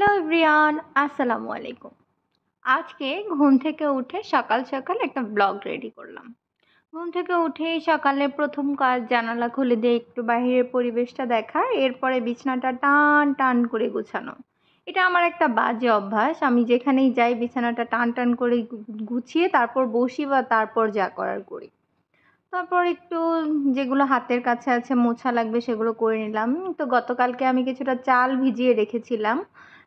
Hello Riyan আসসালামু আলাইকুম আজকে ঘুম থেকে উঠে সকাল সকাল একটা ব্লগ রেডি করলাম ঘুম থেকে উঠেই সকালে প্রথম কাজ জানালা খুলে দিয়ে একটু বাহিরের পরিবেশটা দেখা এরপরে বিছানাটা টান টান করে গুছানো এটা আমার একটা বাজে অভ্যাস আমি যেখানেই যাই বিছানাটা টান টান করে গুছিয়ে তারপর বসি বা তারপর যা করার করি তারপর একটু যেগুলো হাতের কাছে আছে মোছা লাগবে সেগুলো করে নিলাম তো গতকালকে আমি কিছুটা চাল ভিজিয়ে রেখেছিলাম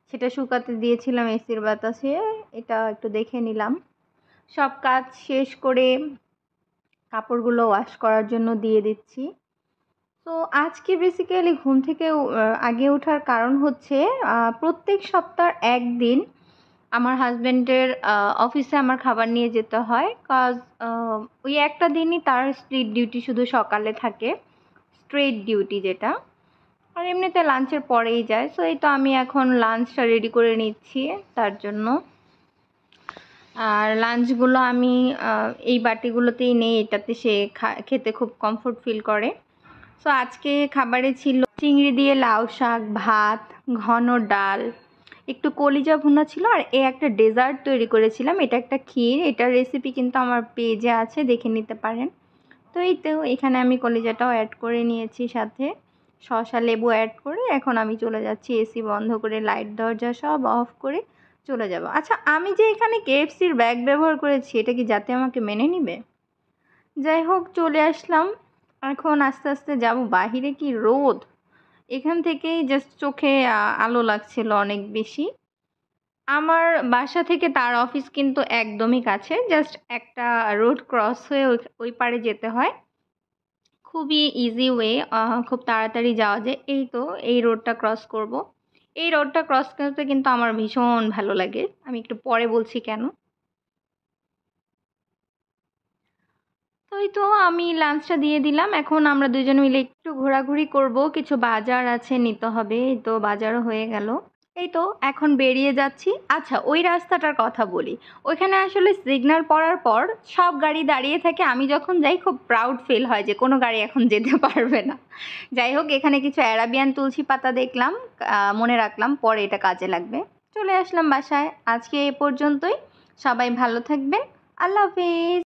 সেটা শুকাতে দিয়েছিলাম এসির বাতাসে এটা একটু দেখে নিলাম সব কাজ শেষ করে কাপড়গুলো ওয়াশ করার জন্য দিয়ে দিচ্ছি তো আজকে বেসিক্যালি ঘুম থেকে আগে ওঠার কারণ হচ্ছে প্রত্যেক সপ্তাহ একদিন আমার হাজব্যান্ডের অফিসে আমার খাবার নিয়ে যেতে হয় কাজ ওই একটা দিনই তার স্ট্রিট ডিউটি শুধু সকালে থাকে স্ট্রেট ডিউটি যেটা আর এমনিতে লাঞ্চের পরেই যায় সো এই তো আমি এখন লাঞ্চটা রেডি করে নিচ্ছি তার জন্য আর লাঞ্চগুলো আমি এই বাটিগুলোতেই নেই এটাতে সে খেতে খুব কমফোর্ট ফিল করে সো আজকে খাবারে ছিল চিংড়ি দিয়ে লাউ শাক ভাত ঘন ডাল একটু কলিজা ভুনা ছিল আর এ একটা ডেজার্ট তৈরি করেছিলাম এটা একটা ক্ষীর এটার রেসিপি কিন্তু আমার পেজে আছে দেখে নিতে পারেন তো এই তো এখানে আমি কলিজাটাও অ্যাড করে নিয়েছি সাথে শশা লেবু অ্যাড করে এখন আমি চলে যাচ্ছি এসি বন্ধ করে লাইট দরজা সব অফ করে চলে যাব আচ্ছা আমি যে এখানে কেএফসির ব্যাগ ব্যবহার করেছি এটা কি যাতে আমাকে মেনে নিবে যাই হোক চলে আসলাম এখন আস্তে আস্তে যাব বাহিরে কি রোদ এখান থেকেই জাস্ট চোখে আলো লাগছিল অনেক বেশি আমার বাসা থেকে তার অফিস কিন্তু একদমই কাছে জাস্ট একটা রোড ক্রস হয়ে ওই পারে যেতে হয় খুবই ইজি ওয়ে খুব তাড়াতাড়ি যাওয়া যায় এই তো এই রোডটা ক্রস করব। এই রোডটা ক্রস করতে কিন্তু আমার ভীষণ ভালো লাগে আমি একটু পরে বলছি কেন ওই তো আমি লাঞ্চটা দিয়ে দিলাম এখন আমরা দুজন মিলে একটু ঘোরাঘুরি করব কিছু বাজার আছে নিতে হবে তো বাজারও হয়ে গেল এই তো এখন বেরিয়ে যাচ্ছি আচ্ছা ওই রাস্তাটার কথা বলি ওইখানে আসলে সিগনাল পড়ার পর সব গাড়ি দাঁড়িয়ে থাকে আমি যখন যাই খুব প্রাউড ফিল হয় যে কোনো গাড়ি এখন যেতে পারবে না যাই হোক এখানে কিছু অ্যারাবিয়ান তুলসী পাতা দেখলাম মনে রাখলাম পরে এটা কাজে লাগবে চলে আসলাম বাসায় আজকে এ পর্যন্তই সবাই ভালো থাকবেন আল্লাহ হাফিজ